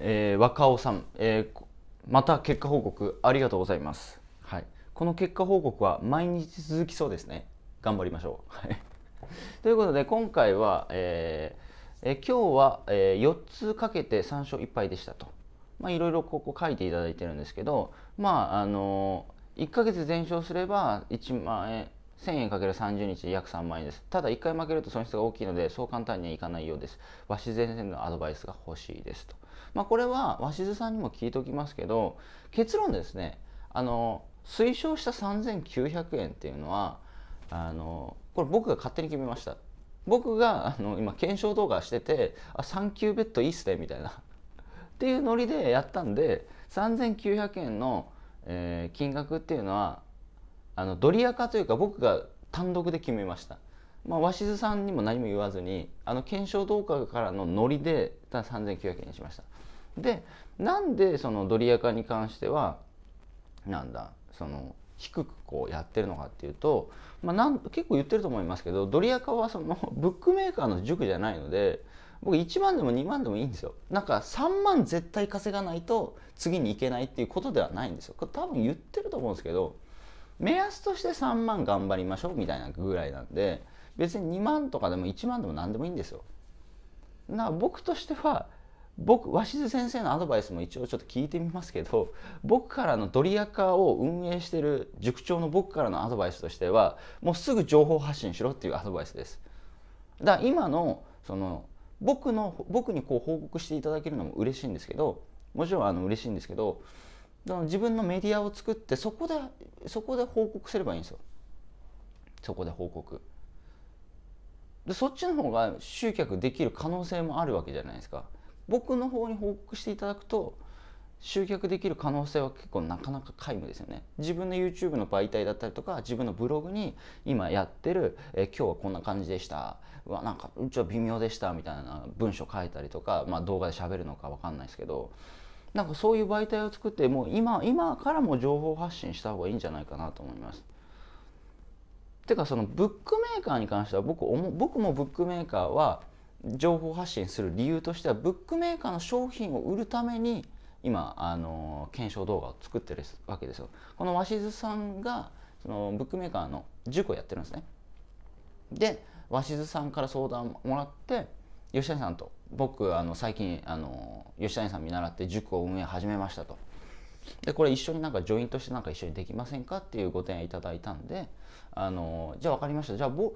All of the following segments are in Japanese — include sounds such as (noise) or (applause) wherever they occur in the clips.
えー、若尾さん、えー、また結果報告ありがとうございます、はい、この結果報告は毎日続きそうですね頑張りましょう (laughs) ということで今回は、えー、え今日は、えー、4つかけて3勝1敗でしたとまいろいろここ書いていただいてるんですけどまああのー、1ヶ月全勝すれば1万円1000円 ×30 日約3万円です。ただ1回負けると損失が大きいので、そう簡単にはいかないようです。鷲津先生のアドバイスが欲しいですと。まあ、これは鷲津さんにも聞いておきますけど、結論ですね、あの、推奨した3900円っていうのは、あの、これ僕が勝手に決めました。僕があの今検証動画してて、あ、3級ベッドいいっすね、みたいな。っていうノリでやったんで、3900円の、えー、金額っていうのは、あのドリア化というか僕が単独で決めました。まあ、鷲津さんにも何も言わずにあの検証動画からのノリで3900円にしましたでなんでそのドリア化に関してはなんだその低くこうやってるのかっていうと、まあ、なん結構言ってると思いますけどドリア化はその (laughs) ブックメーカーの塾じゃないので僕1万でも2万でもいいんですよなんか3万絶対稼がないと次に行けないっていうことではないんですよこれ多分言ってると思うんですけど目安として3万頑張りましょうみたいなぐらいなんで別に2万とかでも1万でも何でもいいんですよ。な僕としては僕鷲津先生のアドバイスも一応ちょっと聞いてみますけど僕からのドリアカを運営してる塾長の僕からのアドバイスとしてはもうすぐ情報発信しろっていうアドバイスです。だから今のその僕の僕にこう報告していただけるのも嬉しいんですけどもちろんあの嬉しいんですけど自分のメディアを作ってそこでそこで報告すればいいんですよそこで報告でそっちの方が集客できる可能性もあるわけじゃないですか僕の方に報告していただくと集客できる可能性は結構なかなか皆無ですよね自分の YouTube の媒体だったりとか自分のブログに今やってる、え今日はこんな感じでしたうわなんかうちは微妙でしたみたいな文章書いたりとか、まあ、動画で喋るのか分かんないですけどなんかそういう媒体を作ってもう今今からも情報発信した方がいいんじゃないかなと思います。てかそのブックメーカーに関しては僕僕もブックメーカーは情報発信する理由としてはブックメーカーの商品を売るために今あの検証動画を作ってるわけですよ。この鷲津さんがそのブックメーカーの塾をやってるんですね。で鷲津さんから相談もらって吉谷さんと僕あの最近あの吉谷さん見習って塾を運営始めましたとでこれ一緒になんかジョイントしてなんか一緒にできませんかっていうご提案いただいたんであのじゃあ分かりましたじゃあじゃ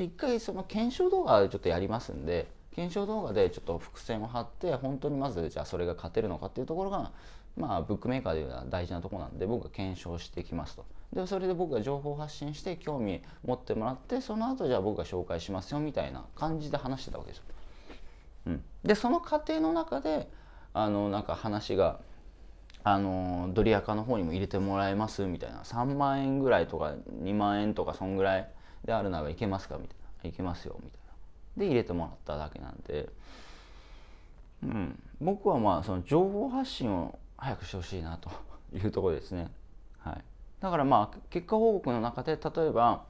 あ一回その検証動画ちょっとやりますんで検証動画でちょっと伏線を張って本当にまずじゃあそれが勝てるのかっていうところがまあブックメーカーでいうのは大事なとこなんで僕が検証してきますとでそれで僕が情報発信して興味持ってもらってその後じゃあ僕が紹介しますよみたいな感じで話してたわけですようん、でその過程の中であのなんか話があのドリアカの方にも入れてもらえますみたいな3万円ぐらいとか2万円とかそんぐらいであるならいけますかみたいな「いけますよ」みたいなで入れてもらっただけなんで、うん、僕はまあその情報発信を早くしてほしいなというところですね。はい、だからまあ結果報告の中で例えば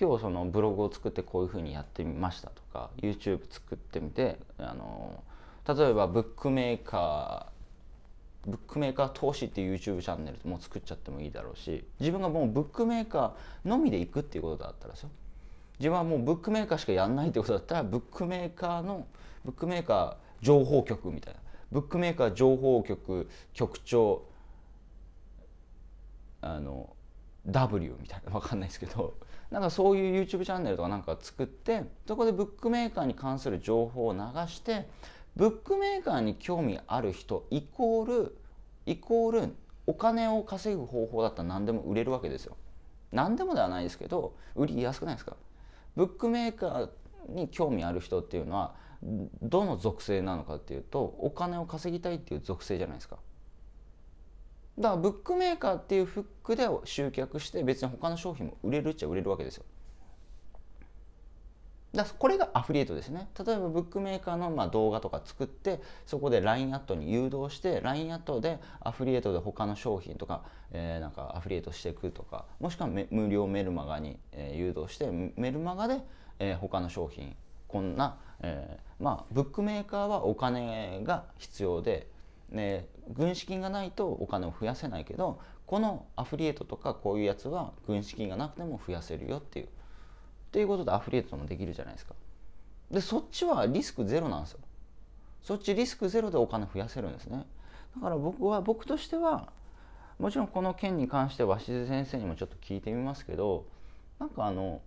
今日そのブログを作ってこういうふうにやってみましたとか YouTube 作ってみてあの例えばブックメーカーブックメーカー投資っていう YouTube チャンネルも作っちゃってもいいだろうし自分がもうブックメーカーのみで行くっていうことだったらですよ自分はもうブックメーカーしかやんないってことだったらブックメーカーのブックメーカー情報局みたいなブックメーカー情報局局長あの W みたいな分かんないですけどなんかそういう YouTube チャンネルとかなんか作ってそこでブックメーカーに関する情報を流してブックメーカーに興味ある人イコールイコールお金を稼ぐ方法だったら何でも売れるわけですよ。何でもではないですけど売りやすくないですかブックメーカーに興味ある人っていうのはどの属性なのかっていうとお金を稼ぎたいっていう属性じゃないですか。だからブックメーカーっていうフックで集客して別に他の商品も売れるっちゃ売れるわけですよだこれがアフリエイトですね例えばブックメーカーのまあ動画とか作ってそこで LINE アットに誘導して LINE アットでアフリエイトで他の商品とか,、えー、なんかアフリエイトしていくとかもしくは無料メルマガに、え誘導してメルマガで、え他の商品こんな、えー、まあブックメーカーはお金が必要でね、軍資金がないとお金を増やせないけどこのアフリエイトとかこういうやつは軍資金がなくても増やせるよっていうっていうことでアフリエイトもできるじゃないですかでそっちはリスクゼロなんですよそっちリスクゼロでお金増やせるんですねだから僕は僕としてはもちろんこの件に関して鷲津先生にもちょっと聞いてみますけどなんかあの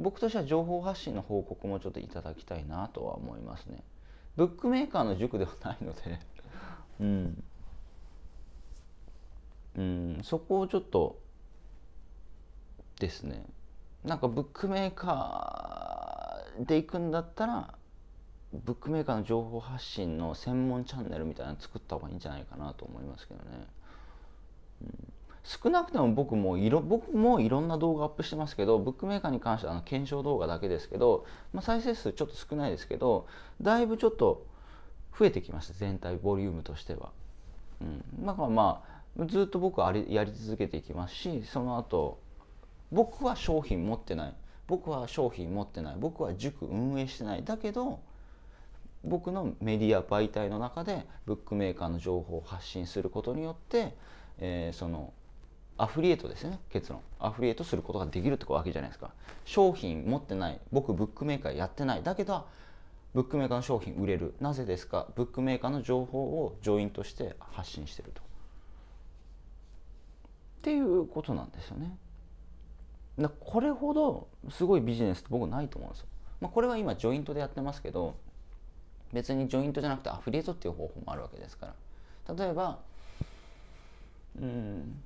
僕としては情報発信の報告もちょっといただきたいなとは思いますねブックメーカーの塾ではないのでうん、うん、そこをちょっとですねなんかブックメーカーで行くんだったらブックメーカーの情報発信の専門チャンネルみたいなの作った方がいいんじゃないかなと思いますけどね、うん、少なくとも僕もいろ僕もいろんな動画アップしてますけどブックメーカーに関してはあの検証動画だけですけど、まあ、再生数ちょっと少ないですけどだいぶちょっと増えてきました全体ボリュームとしては。うん、だからまあずっと僕はありやり続けていきますしその後僕は商品持ってない僕は商品持ってない僕は塾運営してないだけど僕のメディア媒体の中でブックメーカーの情報を発信することによって、えー、そのアフリエイトですね結論アフリエイトすることができるってわけじゃないですか商品持ってない僕ブックメーカーやってないだけどブックメーカーの商品売れるなぜですかブックメーカーの情報をジョインとして発信してると。っていうことなんですよね。だこれほどすごいビジネスって僕ないと思うんですよ。まあ、これは今ジョイントでやってますけど別にジョイントじゃなくてアフリエイトっていう方法もあるわけですから例えばうん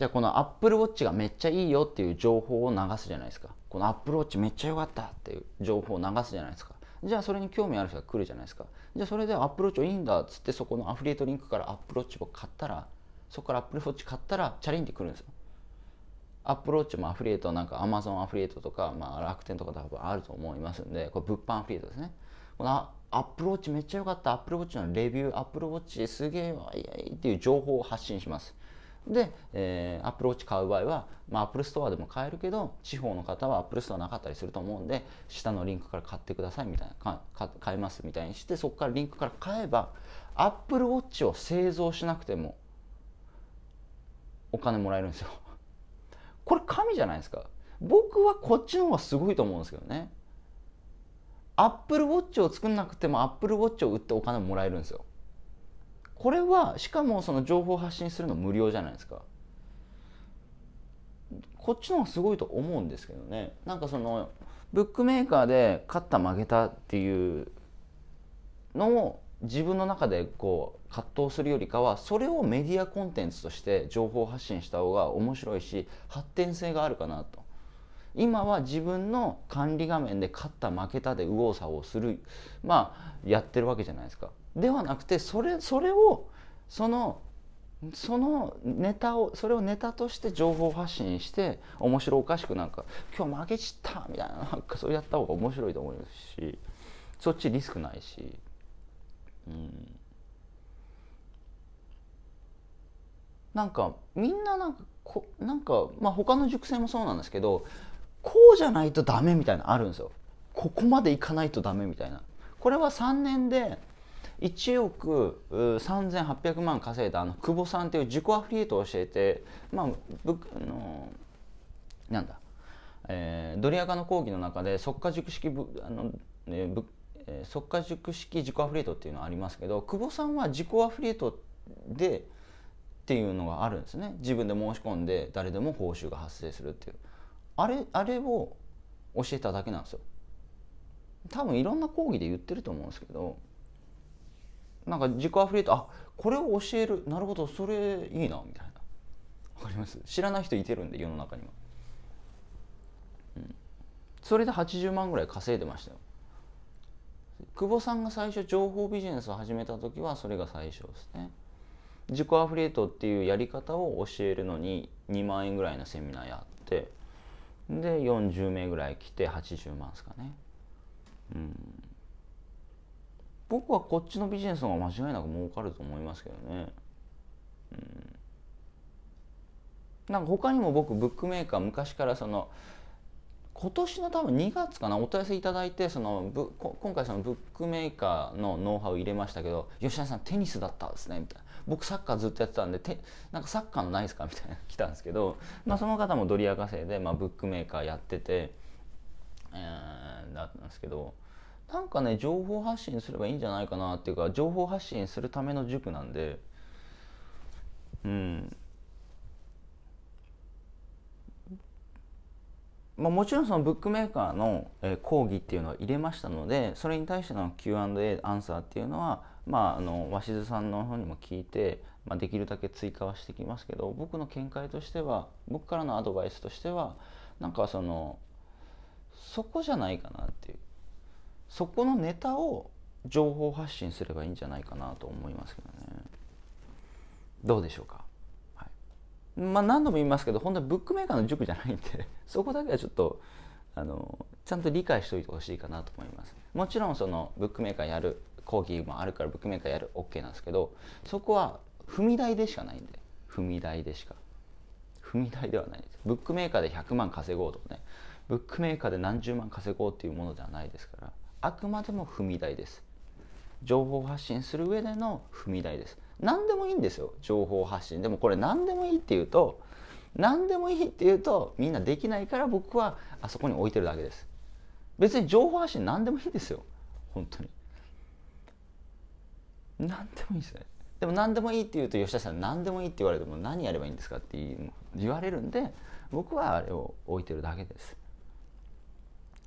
じゃあこの Apple Watch がめっちゃいいよっていう情報を流すじゃないですかこの Apple Watch めっちゃ良かったっていう情報を流すじゃないですかじゃあそれに興味ある人が来るじゃないですかじゃあそれで Apple Watch いいんだっつってそこのアフリエイトリンクから Apple Watch を買ったらそこから Apple Watch 買ったらチャリンって来るんですよ Apple Watch もアフリエイトなんか Amazon アフリエイトとか、まあ、楽天とか多分あると思いますんでこれ物販アフリエイトですねこの Apple Watch めっちゃ良かった Apple Watch のレビュー Apple Watch すげえわいやいっていう情報を発信しますで、えー、アップルウォッチ買う場合は、まあ、アップルストアでも買えるけど、地方の方はアップルストアなかったりすると思うんで、下のリンクから買ってくださいみたいな、買いますみたいにして、そこからリンクから買えば、アップルウォッチを製造しなくても、お金もらえるんですよ。(laughs) これ神じゃないですか。僕はこっちの方がすごいと思うんですけどね。アップルウォッチを作んなくてもアップルウォッチを売ってお金もらえるんですよ。これはしかもその情報発信するの無料じゃないですかこっちの方がすごいと思うんですけどねなんかそのブックメーカーで勝った負けたっていうのを自分の中でこう葛藤するよりかはそれをメディアコンテンツとして情報発信した方が面白いし発展性があるかなと今は自分の管理画面で勝った負けたで右往左往するまあやってるわけじゃないですかではなくてそれそれをそのそのネタをそれをネタとして情報発信して面白おかしくなんか今日負けちったみたいななんかそうやった方が面白いと思いますしそっちリスクないし。うんなんかみんななんかこなんか、まあ、他の塾生もそうなんですけどこうじゃないとダメみたいなあるんですよここまでいかないとダメみたいなこれは3年で1億3800万稼いだあの久保さんという自己アフリエイトを教えて、まあ、ぶあのなんだ、えー、ドリアカの講義の中で即可熟式ぶあの、えー、ぶ、えー、即価熟式自己アフリエイトっていうのはありますけど久保さんは自己アフリエイトでっていうのがあるんですね自分で申し込んで誰でも報酬が発生するっていうあれあれを教えただけなんですよ多分いろんな講義で言ってると思うんですけどなんか自己アフィリエイトあこれを教えるなるほどそれいいなみたいなわかります知らない人いてるんで世の中には、うん、それで80万ぐらい稼いでましたよ久保さんが最初情報ビジネスを始めた時はそれが最初ですね自己アフリエイトっていうやり方を教えるのに2万円ぐらいのセミナーやってで40名ぐらい来て80万ですかねうん僕はこっちのビジネスの方が間違いなく儲かると思いますけどね。うん、なんか他にも僕ブックメーカー昔からその今年の多分2月かなお問い合わせいただいてそのぶ今回そのブックメーカーのノウハウ入れましたけど吉田さんテニスだったんですねみたいな僕サッカーずっとやってたんでてなんかサッカーのないですかみたいな来たんですけど、まあ、その方もドリア稼いで、まあ、ブックメーカーやってて、えー、だったんですけどなんかね情報発信すればいいんじゃないかなっていうか情報発信するための塾なんでうんまあ、もちろんそのブックメーカーの、え講義っていうのは入れましたのでそれに対しての Q&A アンサーっていうのは、まあ、あの鷲津さんの方にも聞いて、まあ、できるだけ追加はしてきますけど僕の見解としては僕からのアドバイスとしてはなんかそのそこじゃないかなっていうそこのネタを情報発信すればいいんじゃないかなと思いますけどねどうでしょうか、はい、まあ何度も言いますけど本当にブックメーカーの塾じゃないんで (laughs) そこだけはちょっとあのちゃんと理解しておいてほしいかなと思いますもちろんそのブックメーカーやる講義もあるからブックメーカーやる OK なんですけどそこは踏み台でしかないんで踏み台でしか踏み台ではないですブックメーカーで100万稼ごうとかねブックメーカーで何十万稼ごうっていうものではないですからあくまでも踏み台です情報発信する上での踏み台です何でもいいんですよ情報発信でもこれ何でもいいっていうと何でもいいっていうとみんなできないから僕はあそこに置いてるだけです別に情報発信何でもいいんですよ本当に何でもいいですねでも何でもいいって言うと吉田さん何でもいいって言われても何やればいいんですかって言われるんで僕はあれを置いてるだけです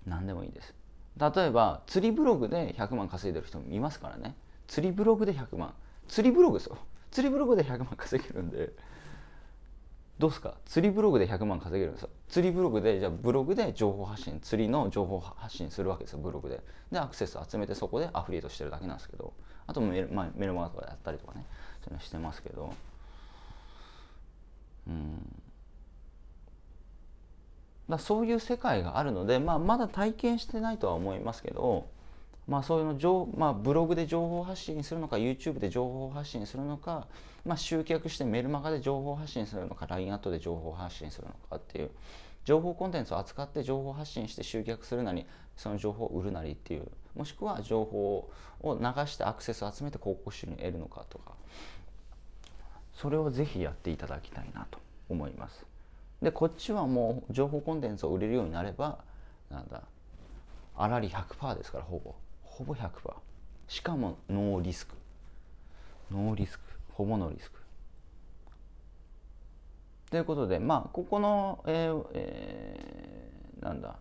何でもいいです例えば釣りブログで100万稼いでる人もいますからね釣りブログで100万釣りブログですよ釣りブログで100万稼げるんでどうすか釣りブログで100万稼げるんですよ釣りブログでじゃあブログで情報発信釣りの情報発信するわけですよブログででアクセス集めてそこでアフリエイトしてるだけなんですけどあとメル,、まあ、メルマガとかやったりとかねそういうのしてますけどうんだそういう世界があるので、まあ、まだ体験してないとは思いますけど、まあ、そういうのまあ、ブログで情報発信するのか YouTube で情報発信するのか、まあ、集客してメルマガで情報発信するのか LINE アットで情報発信するのかっていう情報コンテンツを扱って情報発信して集客するなりその情報を売るなりっていうもしくは情報を流してアクセスを集めて広告収入を得るのかとかそれをぜひやっていただきたいなと思います。でこっちはもう情報コンテンツを売れるようになればなんだあらり100%ですからほぼほぼ100%しかもノーリスクノーリスクほぼノーリスクということでまあここのえー、えー、なんだ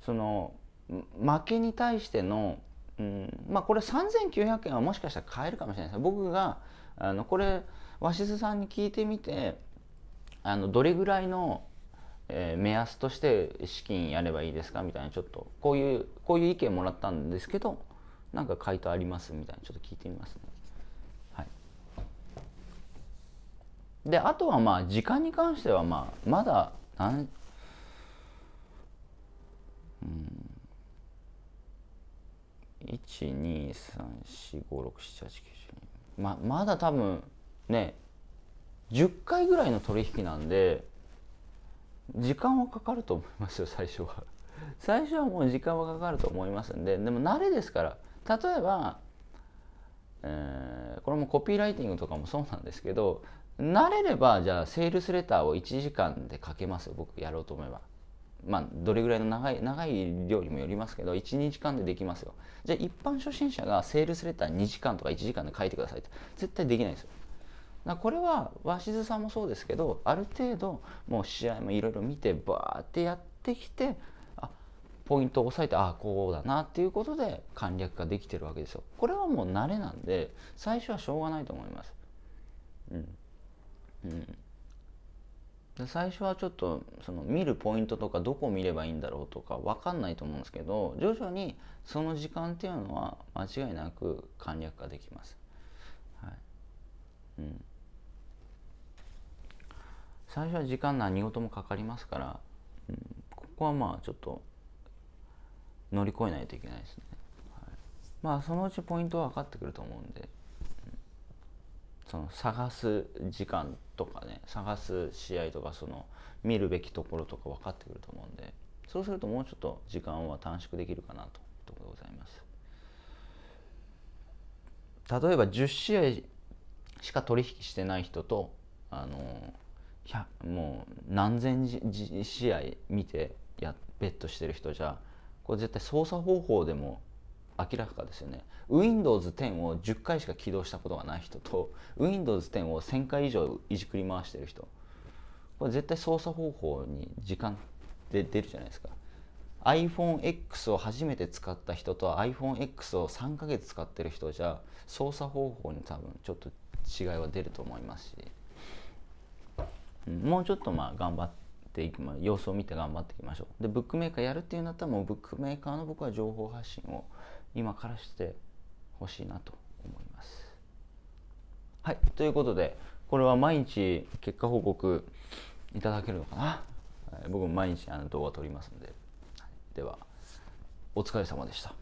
その負けに対しての、うん、まあこれ3900円はもしかしたら買えるかもしれないです僕があのこれ鷲津さんに聞いてみてあのどれぐらいの、えー、目安として資金やればいいですかみたいなちょっとこういうこういう意見もらったんですけどなんか回答ありますみたいなちょっと聞いてみますね。はい、であとはまあ時間に関してはまあまだ何うん1 2 3 4 5 6 7 8 9 1ままだ多分ね10回ぐらいの取引なんで時間はかかると思いますよ (laughs) 最初は最初はもう時間はかかると思いますんででも慣れですから例えば、えー、これもコピーライティングとかもそうなんですけど慣れればじゃあセールスレターを1時間で書けます僕やろうと思えばまあどれぐらいの長い長い量にもよりますけど12時間でできますよじゃあ一般初心者がセールスレター2時間とか1時間で書いてくださいって絶対できないですよこれは鷲津さんもそうですけどある程度もう試合もいろいろ見てバーってやってきてあポイントを押さえてああこうだなっていうことで簡略化できてるわけですよ。これはもう慣れなんで最初はしょうがないと思います。うんうん、で最初はちょっとその見るポイントとかどこ見ればいいんだろうとか分かんないと思うんですけど徐々にその時間っていうのは間違いなく簡略化できます。はい最初は時間何事もかかりますから、うん、ここはまあちょっと乗り越えないといけないですね、はい、まあそのうちポイントは分かってくると思うんで、うん、その探す時間とかね探す試合とかその見るべきところとか分かってくると思うんでそうするともうちょっと時間は短縮できるかなというところでございます例えば10試合しか取引してない人とあのもう何千試合見てやベットしてる人じゃこれ絶対操作方法でも明らかですよね Windows10 を10回しか起動したことがない人と Windows10 を1000回以上いじくり回してる人これ絶対操作方法に時間で出るじゃないですか iPhoneX を初めて使った人と iPhoneX を3ヶ月使ってる人じゃ操作方法に多分ちょっと違いは出ると思いますし、うん、もうちょっとまあ頑張っていきま様子を見て頑張っていきましょうでブックメーカーやるっていうんだったらもうブックメーカーの僕は情報発信を今からしてほしいなと思いますはいということでこれは毎日結果報告いただけるのかな、僕も毎日あの動画撮りますのでではお疲れ様でした